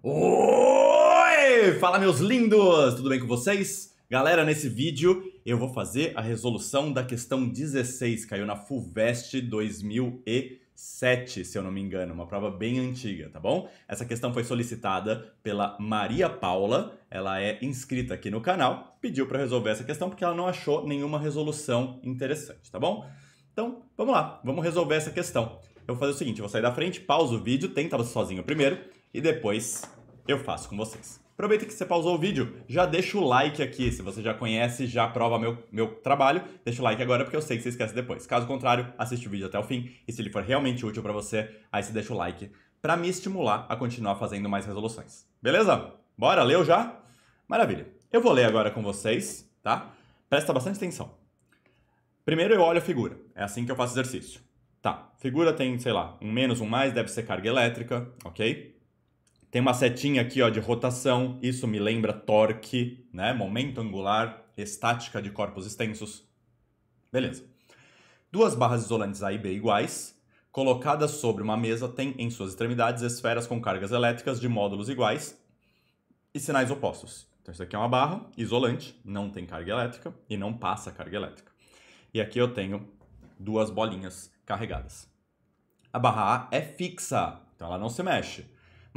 Oi! Fala meus lindos! Tudo bem com vocês? Galera, nesse vídeo eu vou fazer a resolução da questão 16, caiu na FUVEST 2007, se eu não me engano, uma prova bem antiga, tá bom? Essa questão foi solicitada pela Maria Paula, ela é inscrita aqui no canal, pediu para resolver essa questão porque ela não achou nenhuma resolução interessante, tá bom? Então, vamos lá, vamos resolver essa questão. Eu vou fazer o seguinte, eu vou sair da frente, pausa o vídeo, você sozinho primeiro, e depois eu faço com vocês. Aproveita que você pausou o vídeo, já deixa o like aqui. Se você já conhece, já aprova meu, meu trabalho, deixa o like agora porque eu sei que você esquece depois. Caso contrário, assiste o vídeo até o fim e se ele for realmente útil para você, aí você deixa o like para me estimular a continuar fazendo mais resoluções. Beleza? Bora, leu já? Maravilha. Eu vou ler agora com vocês, tá? Presta bastante atenção. Primeiro eu olho a figura. É assim que eu faço exercício. Tá, figura tem, sei lá, um menos, um mais, deve ser carga elétrica, ok? Tem uma setinha aqui ó, de rotação, isso me lembra torque, né? momento angular, estática de corpos extensos. Beleza. Duas barras isolantes A e B iguais, colocadas sobre uma mesa, têm em suas extremidades esferas com cargas elétricas de módulos iguais e sinais opostos. Então isso aqui é uma barra isolante, não tem carga elétrica e não passa carga elétrica. E aqui eu tenho duas bolinhas carregadas. A barra A é fixa, então ela não se mexe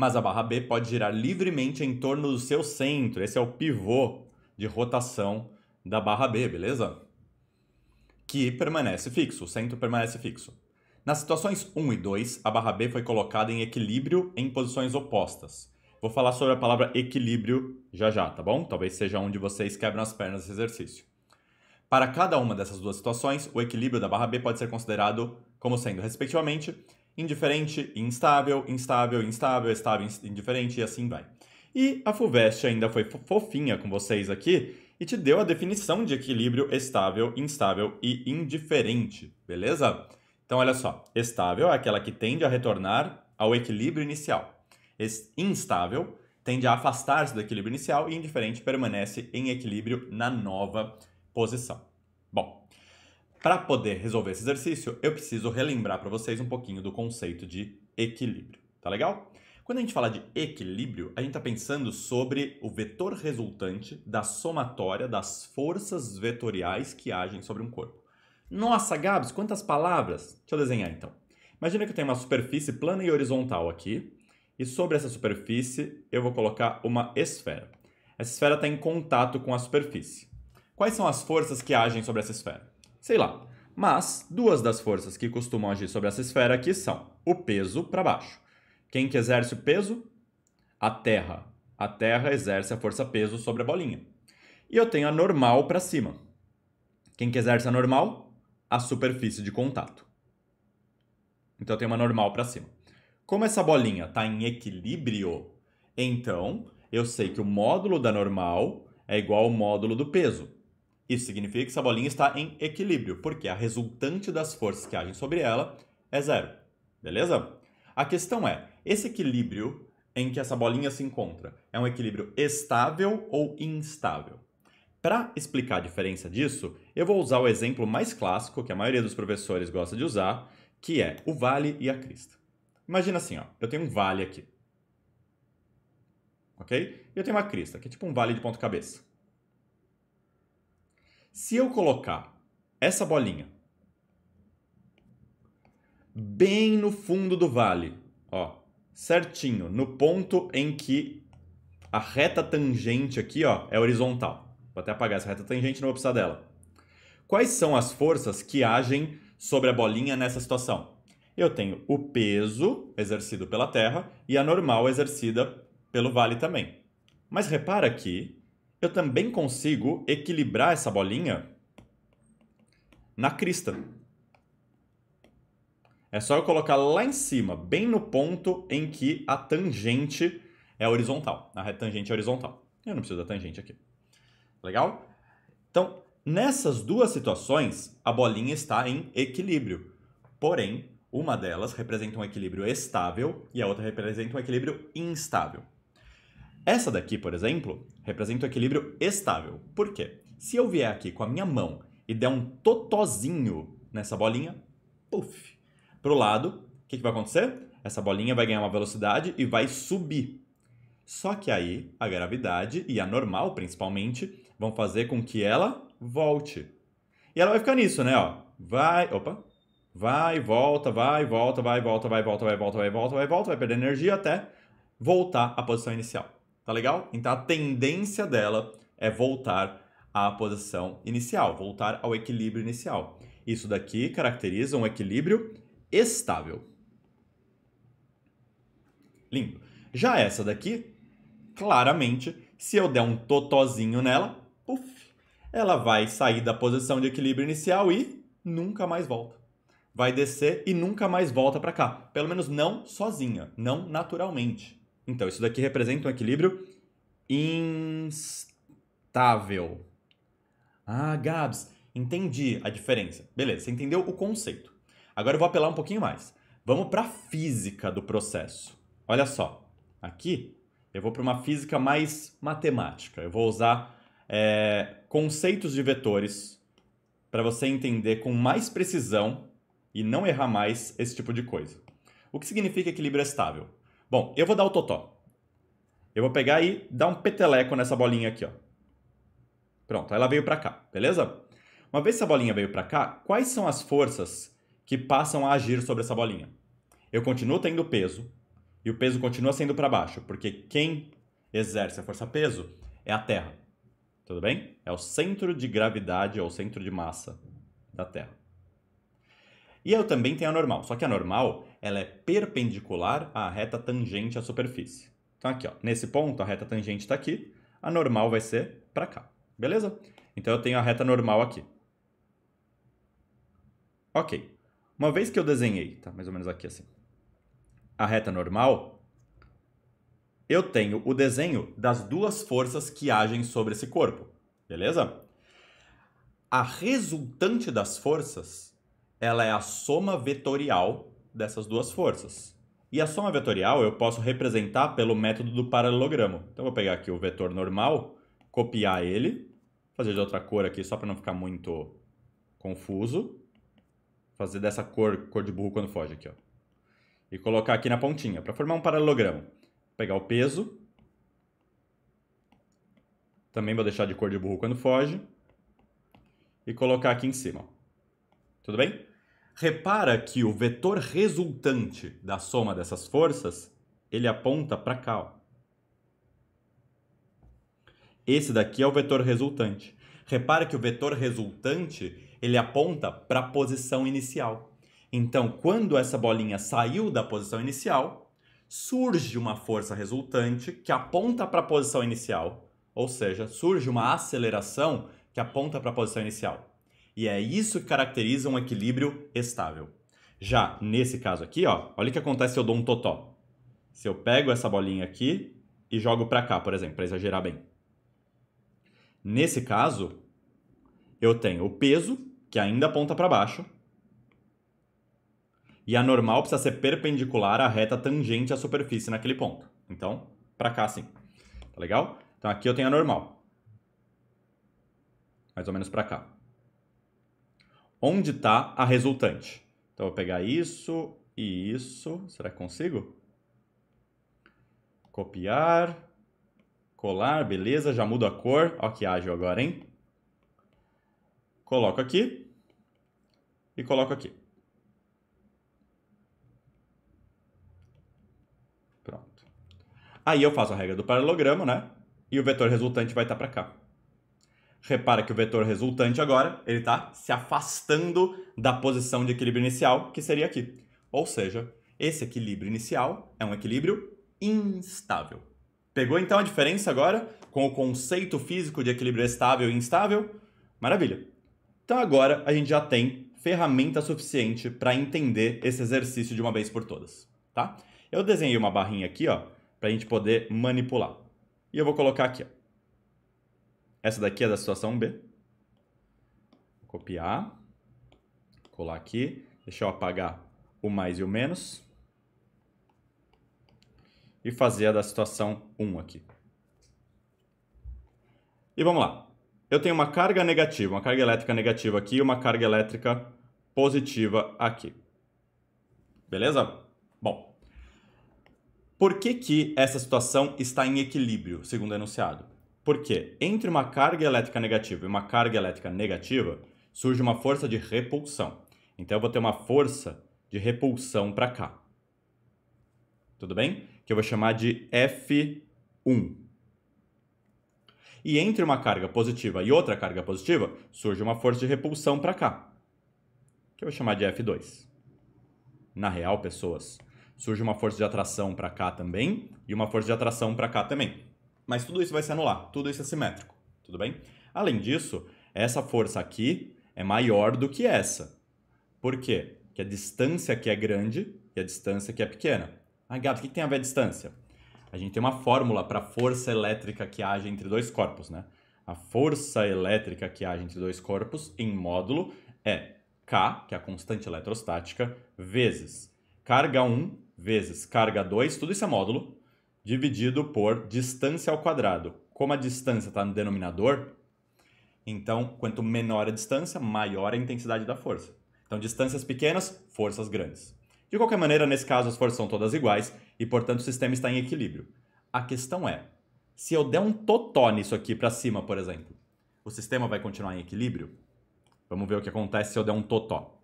mas a barra B pode girar livremente em torno do seu centro. Esse é o pivô de rotação da barra B, beleza? Que permanece fixo, o centro permanece fixo. Nas situações 1 e 2, a barra B foi colocada em equilíbrio em posições opostas. Vou falar sobre a palavra equilíbrio já já, tá bom? Talvez seja onde vocês quebram as pernas nesse exercício. Para cada uma dessas duas situações, o equilíbrio da barra B pode ser considerado como sendo, respectivamente, indiferente, instável, instável, instável, estável, indiferente e assim vai. E a FUVEST ainda foi fofinha com vocês aqui e te deu a definição de equilíbrio estável, instável e indiferente, beleza? Então olha só, estável é aquela que tende a retornar ao equilíbrio inicial. instável tende a afastar-se do equilíbrio inicial e indiferente permanece em equilíbrio na nova posição. Bom, para poder resolver esse exercício, eu preciso relembrar para vocês um pouquinho do conceito de equilíbrio. Tá legal? Quando a gente fala de equilíbrio, a gente está pensando sobre o vetor resultante da somatória das forças vetoriais que agem sobre um corpo. Nossa, Gabs, quantas palavras! Deixa eu desenhar então. Imagina que eu tenho uma superfície plana e horizontal aqui, e sobre essa superfície eu vou colocar uma esfera. Essa esfera está em contato com a superfície. Quais são as forças que agem sobre essa esfera? sei lá. Mas duas das forças que costumam agir sobre essa esfera aqui são o peso para baixo. Quem que exerce o peso? A Terra. A Terra exerce a força peso sobre a bolinha. E eu tenho a normal para cima. Quem que exerce a normal? A superfície de contato. Então eu tenho uma normal para cima. Como essa bolinha está em equilíbrio, então eu sei que o módulo da normal é igual ao módulo do peso. Isso significa que essa bolinha está em equilíbrio, porque a resultante das forças que agem sobre ela é zero. Beleza? A questão é: esse equilíbrio em que essa bolinha se encontra é um equilíbrio estável ou instável? Para explicar a diferença disso, eu vou usar o exemplo mais clássico que a maioria dos professores gosta de usar, que é o vale e a crista. Imagina assim, ó, eu tenho um vale aqui. OK? E eu tenho uma crista, que é tipo um vale de ponta cabeça. Se eu colocar essa bolinha bem no fundo do vale, ó, certinho, no ponto em que a reta tangente aqui, ó, é horizontal. Vou até apagar essa reta tangente, não vou precisar dela. Quais são as forças que agem sobre a bolinha nessa situação? Eu tenho o peso exercido pela Terra e a normal exercida pelo vale também. Mas repara que eu também consigo equilibrar essa bolinha na crista. É só eu colocar lá em cima, bem no ponto em que a tangente é horizontal. A tangente é horizontal. Eu não preciso da tangente aqui. Legal? Então, nessas duas situações, a bolinha está em equilíbrio. Porém, uma delas representa um equilíbrio estável e a outra representa um equilíbrio instável. Essa daqui, por exemplo, representa o equilíbrio estável. Por quê? Se eu vier aqui com a minha mão e der um totozinho nessa bolinha, puff, pro lado, o que, que vai acontecer? Essa bolinha vai ganhar uma velocidade e vai subir. Só que aí a gravidade e a normal, principalmente, vão fazer com que ela volte. E ela vai ficar nisso, né? Ó, vai, opa, vai, volta, vai, volta, vai, volta, vai, volta, vai, volta, vai, volta, vai, volta, vai perder energia até voltar à posição inicial. Tá legal? Então a tendência dela é voltar à posição inicial, voltar ao equilíbrio inicial. Isso daqui caracteriza um equilíbrio estável. Lindo. Já essa daqui, claramente, se eu der um totozinho nela, puff, ela vai sair da posição de equilíbrio inicial e nunca mais volta. Vai descer e nunca mais volta para cá. Pelo menos não sozinha, não naturalmente. Então, isso daqui representa um equilíbrio instável. Ah, Gabs, entendi a diferença. Beleza, você entendeu o conceito. Agora eu vou apelar um pouquinho mais. Vamos para a física do processo. Olha só, aqui eu vou para uma física mais matemática. Eu vou usar é, conceitos de vetores para você entender com mais precisão e não errar mais esse tipo de coisa. O que significa equilíbrio estável? Bom, eu vou dar o totó. Eu vou pegar e dar um peteleco nessa bolinha aqui, ó. Pronto, ela veio para cá, beleza? Uma vez essa bolinha veio para cá, quais são as forças que passam a agir sobre essa bolinha? Eu continuo tendo peso e o peso continua sendo para baixo, porque quem exerce a força peso é a Terra. Tudo bem? É o centro de gravidade ou centro de massa da Terra. E eu também tenho a normal, só que a normal ela é perpendicular à reta tangente à superfície. Então aqui, ó, nesse ponto a reta tangente está aqui, a normal vai ser para cá, beleza? Então eu tenho a reta normal aqui. Ok. Uma vez que eu desenhei, tá mais ou menos aqui assim, a reta normal, eu tenho o desenho das duas forças que agem sobre esse corpo, beleza? A resultante das forças, ela é a soma vetorial dessas duas forças. E a soma vetorial eu posso representar pelo método do paralelogramo. Então eu vou pegar aqui o vetor normal, copiar ele, fazer de outra cor aqui só para não ficar muito confuso. Fazer dessa cor, cor de burro quando foge aqui, ó. E colocar aqui na pontinha para formar um paralelogramo. Vou pegar o peso. Também vou deixar de cor de burro quando foge. E colocar aqui em cima. Tudo bem? Repara que o vetor resultante da soma dessas forças, ele aponta para cá. Ó. Esse daqui é o vetor resultante. Repara que o vetor resultante, ele aponta para a posição inicial. Então, quando essa bolinha saiu da posição inicial, surge uma força resultante que aponta para a posição inicial, ou seja, surge uma aceleração que aponta para a posição inicial. E é isso que caracteriza um equilíbrio estável. Já nesse caso aqui, ó, olha o que acontece se eu dou um totó. Se eu pego essa bolinha aqui e jogo para cá, por exemplo, para exagerar bem. Nesse caso, eu tenho o peso, que ainda aponta para baixo, e a normal precisa ser perpendicular à reta tangente à superfície naquele ponto. Então, para cá sim. Tá legal? Então aqui eu tenho a normal. Mais ou menos para cá onde está a resultante. Então, eu vou pegar isso e isso. Será que consigo? Copiar, colar, beleza. Já mudo a cor. Olha que ágil agora, hein? Coloco aqui e coloco aqui. Pronto. Aí eu faço a regra do paralelogramo, né? E o vetor resultante vai estar tá para cá. Repara que o vetor resultante agora, ele está se afastando da posição de equilíbrio inicial, que seria aqui. Ou seja, esse equilíbrio inicial é um equilíbrio instável. Pegou então a diferença agora com o conceito físico de equilíbrio estável e instável? Maravilha. Então agora a gente já tem ferramenta suficiente para entender esse exercício de uma vez por todas, tá? Eu desenhei uma barrinha aqui, ó, para a gente poder manipular. E eu vou colocar aqui, ó. Essa daqui é da situação B. Vou copiar, colar aqui. Deixa eu apagar o mais e o menos. E fazer a da situação 1 aqui. E vamos lá. Eu tenho uma carga negativa, uma carga elétrica negativa aqui e uma carga elétrica positiva aqui. Beleza? Bom, por que, que essa situação está em equilíbrio, segundo o enunciado? Porque entre uma carga elétrica negativa e uma carga elétrica negativa, surge uma força de repulsão. Então eu vou ter uma força de repulsão para cá. Tudo bem? Que eu vou chamar de F1. E entre uma carga positiva e outra carga positiva, surge uma força de repulsão para cá. Que eu vou chamar de F2. Na real, pessoas, surge uma força de atração para cá também e uma força de atração para cá também. Mas tudo isso vai se anular, tudo isso é simétrico, tudo bem? Além disso, essa força aqui é maior do que essa. Por quê? Porque a distância aqui é grande e a distância aqui é pequena. Ah, Gato, o que tem a ver a distância? A gente tem uma fórmula para a força elétrica que age entre dois corpos, né? A força elétrica que age entre dois corpos em módulo é K, que é a constante eletrostática, vezes carga 1 vezes carga 2, tudo isso é módulo, dividido por distância ao quadrado. Como a distância está no denominador, então quanto menor a distância, maior a intensidade da força. Então, distâncias pequenas, forças grandes. De qualquer maneira, nesse caso, as forças são todas iguais e, portanto, o sistema está em equilíbrio. A questão é: se eu der um totó nisso aqui para cima, por exemplo, o sistema vai continuar em equilíbrio? Vamos ver o que acontece se eu der um totó.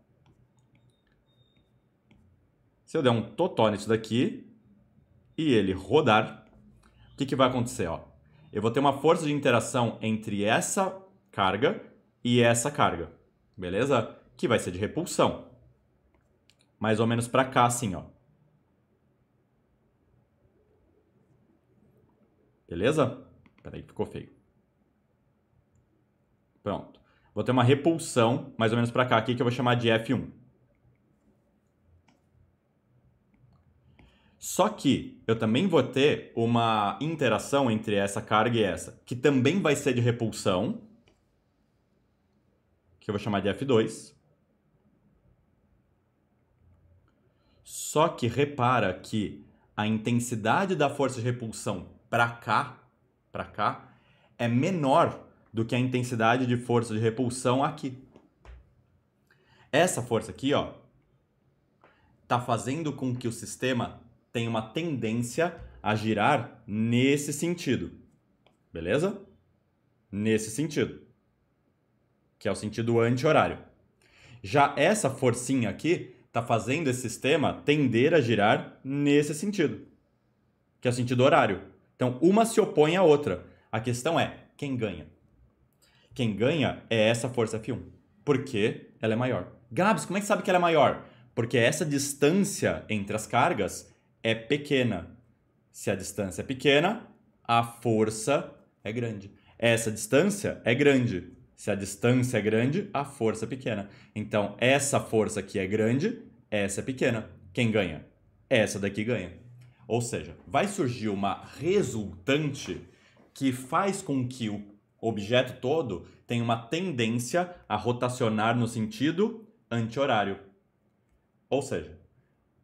Se eu der um totó nisso daqui, e ele rodar, o que, que vai acontecer? Ó? Eu vou ter uma força de interação entre essa carga e essa carga, beleza? Que vai ser de repulsão. Mais ou menos para cá, assim, ó. Beleza? Peraí, ficou feio. Pronto. Vou ter uma repulsão, mais ou menos para cá aqui, que eu vou chamar de F1. Só que eu também vou ter uma interação entre essa carga e essa, que também vai ser de repulsão, que eu vou chamar de F2. Só que repara que a intensidade da força de repulsão para cá, para cá, é menor do que a intensidade de força de repulsão aqui. Essa força aqui, ó, tá fazendo com que o sistema tem uma tendência a girar nesse sentido. Beleza? Nesse sentido. Que é o sentido anti-horário. Já essa forcinha aqui está fazendo esse sistema tender a girar nesse sentido, que é o sentido horário. Então, uma se opõe à outra. A questão é quem ganha. Quem ganha é essa força F1, porque ela é maior. Gabs, como é que sabe que ela é maior? Porque essa distância entre as cargas é pequena. Se a distância é pequena, a força é grande. Essa distância é grande. Se a distância é grande, a força é pequena. Então, essa força aqui é grande, essa é pequena. Quem ganha? Essa daqui ganha. Ou seja, vai surgir uma resultante que faz com que o objeto todo tenha uma tendência a rotacionar no sentido anti-horário. Ou seja,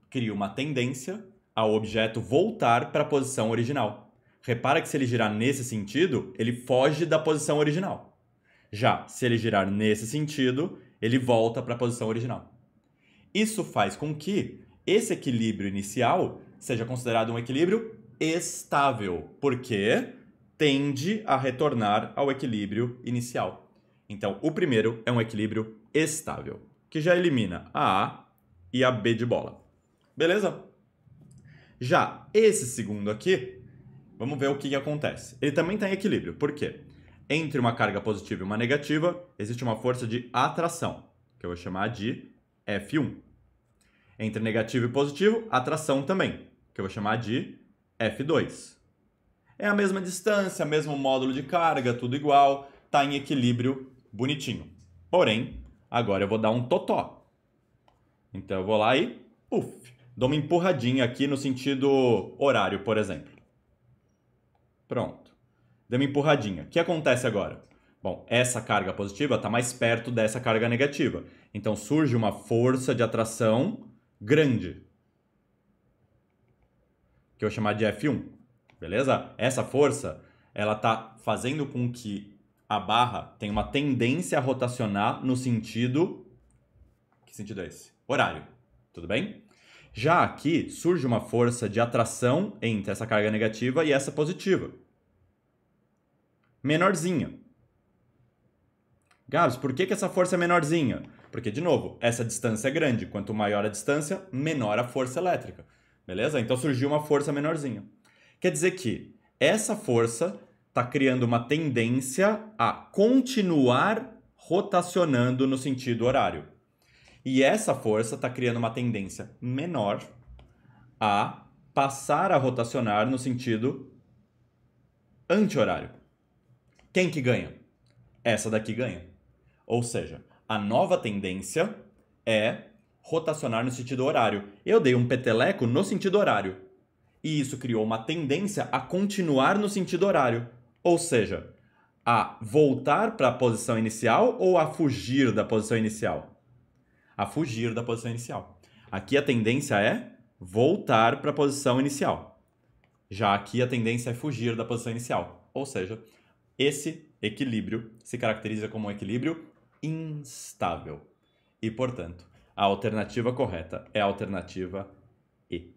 cria uma tendência ao objeto voltar para a posição original. Repara que se ele girar nesse sentido, ele foge da posição original. Já se ele girar nesse sentido, ele volta para a posição original. Isso faz com que esse equilíbrio inicial seja considerado um equilíbrio estável, porque tende a retornar ao equilíbrio inicial. Então, o primeiro é um equilíbrio estável, que já elimina a A e a B de bola. Beleza? Já esse segundo aqui, vamos ver o que, que acontece. Ele também está em equilíbrio, por quê? Entre uma carga positiva e uma negativa, existe uma força de atração, que eu vou chamar de F1. Entre negativo e positivo, atração também, que eu vou chamar de F2. É a mesma distância, mesmo módulo de carga, tudo igual, está em equilíbrio bonitinho. Porém, agora eu vou dar um totó. Então eu vou lá e puf, dou uma empurradinha aqui no sentido horário, por exemplo. Pronto. Dei uma empurradinha. O que acontece agora? Bom, essa carga positiva está mais perto dessa carga negativa. Então surge uma força de atração grande, que eu vou chamar de F1. Beleza? Essa força, ela está fazendo com que a barra tenha uma tendência a rotacionar no sentido. Que sentido é esse? Horário. Tudo bem? Já aqui surge uma força de atração entre essa carga negativa e essa positiva. Menorzinha. Gabs, por que, que essa força é menorzinha? Porque, de novo, essa distância é grande. Quanto maior a distância, menor a força elétrica. Beleza? Então surgiu uma força menorzinha. Quer dizer que essa força está criando uma tendência a continuar rotacionando no sentido horário. E essa força está criando uma tendência menor a passar a rotacionar no sentido anti-horário. Quem que ganha? Essa daqui ganha. Ou seja, a nova tendência é rotacionar no sentido horário. Eu dei um peteleco no sentido horário. E isso criou uma tendência a continuar no sentido horário. Ou seja, a voltar para a posição inicial ou a fugir da posição inicial? a fugir da posição inicial. Aqui a tendência é voltar para a posição inicial. Já aqui a tendência é fugir da posição inicial. Ou seja, esse equilíbrio se caracteriza como um equilíbrio instável. E, portanto, a alternativa correta é a alternativa E.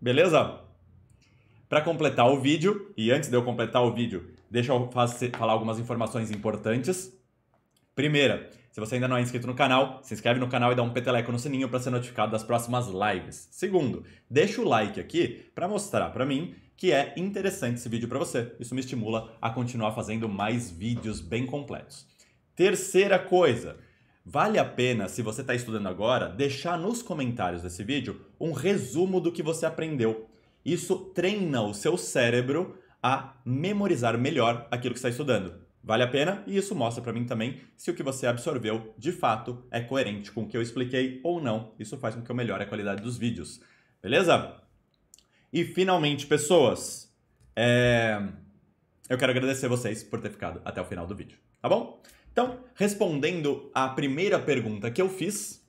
Beleza? Para completar o vídeo, e antes de eu completar o vídeo, deixa eu falar algumas informações importantes. Primeira, se você ainda não é inscrito no canal, se inscreve no canal e dá um peteleco no sininho para ser notificado das próximas lives. Segundo, deixa o like aqui para mostrar para mim que é interessante esse vídeo para você. Isso me estimula a continuar fazendo mais vídeos bem completos. Terceira coisa, vale a pena, se você está estudando agora, deixar nos comentários desse vídeo um resumo do que você aprendeu. Isso treina o seu cérebro a memorizar melhor aquilo que está estudando. Vale a pena? E isso mostra para mim também se o que você absorveu de fato é coerente com o que eu expliquei ou não. Isso faz com que eu melhore a qualidade dos vídeos. Beleza? E finalmente, pessoas, é... eu quero agradecer vocês por ter ficado até o final do vídeo, tá bom? Então, respondendo à primeira pergunta que eu fiz,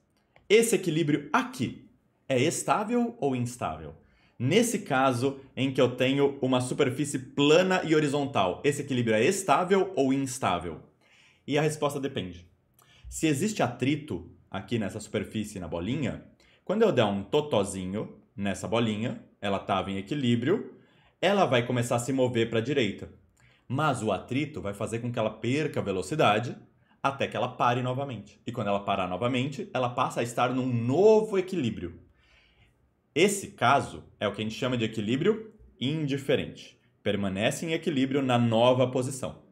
esse equilíbrio aqui é estável ou instável? Nesse caso em que eu tenho uma superfície plana e horizontal, esse equilíbrio é estável ou instável? E a resposta depende. Se existe atrito aqui nessa superfície na bolinha, quando eu der um totozinho nessa bolinha, ela estava em equilíbrio, ela vai começar a se mover para a direita. Mas o atrito vai fazer com que ela perca velocidade até que ela pare novamente. E quando ela parar novamente, ela passa a estar num novo equilíbrio. Esse caso é o que a gente chama de equilíbrio indiferente. Permanece em equilíbrio na nova posição.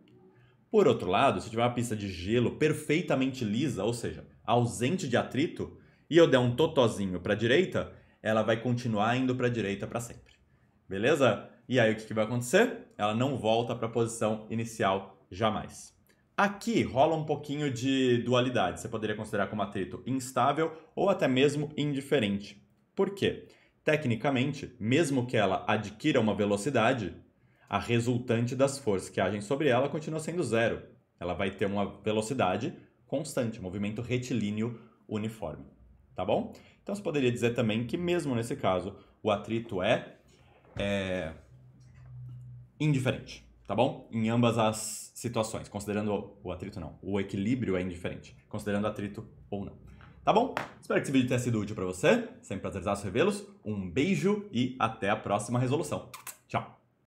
Por outro lado, se tiver uma pista de gelo perfeitamente lisa, ou seja, ausente de atrito, e eu der um totozinho para a direita, ela vai continuar indo para a direita para sempre. Beleza? E aí o que, que vai acontecer? Ela não volta para a posição inicial jamais. Aqui rola um pouquinho de dualidade. Você poderia considerar como atrito instável ou até mesmo indiferente. Por quê? Tecnicamente, mesmo que ela adquira uma velocidade, a resultante das forças que agem sobre ela continua sendo zero. Ela vai ter uma velocidade constante, um movimento retilíneo uniforme. Tá bom? Então você poderia dizer também que, mesmo nesse caso, o atrito é, é indiferente. Tá bom? Em ambas as situações, considerando o atrito não, o equilíbrio é indiferente, considerando atrito ou não. Tá bom? Espero que esse vídeo tenha sido útil para você. Sempre prazerzaço revê-los. Um beijo e até a próxima resolução.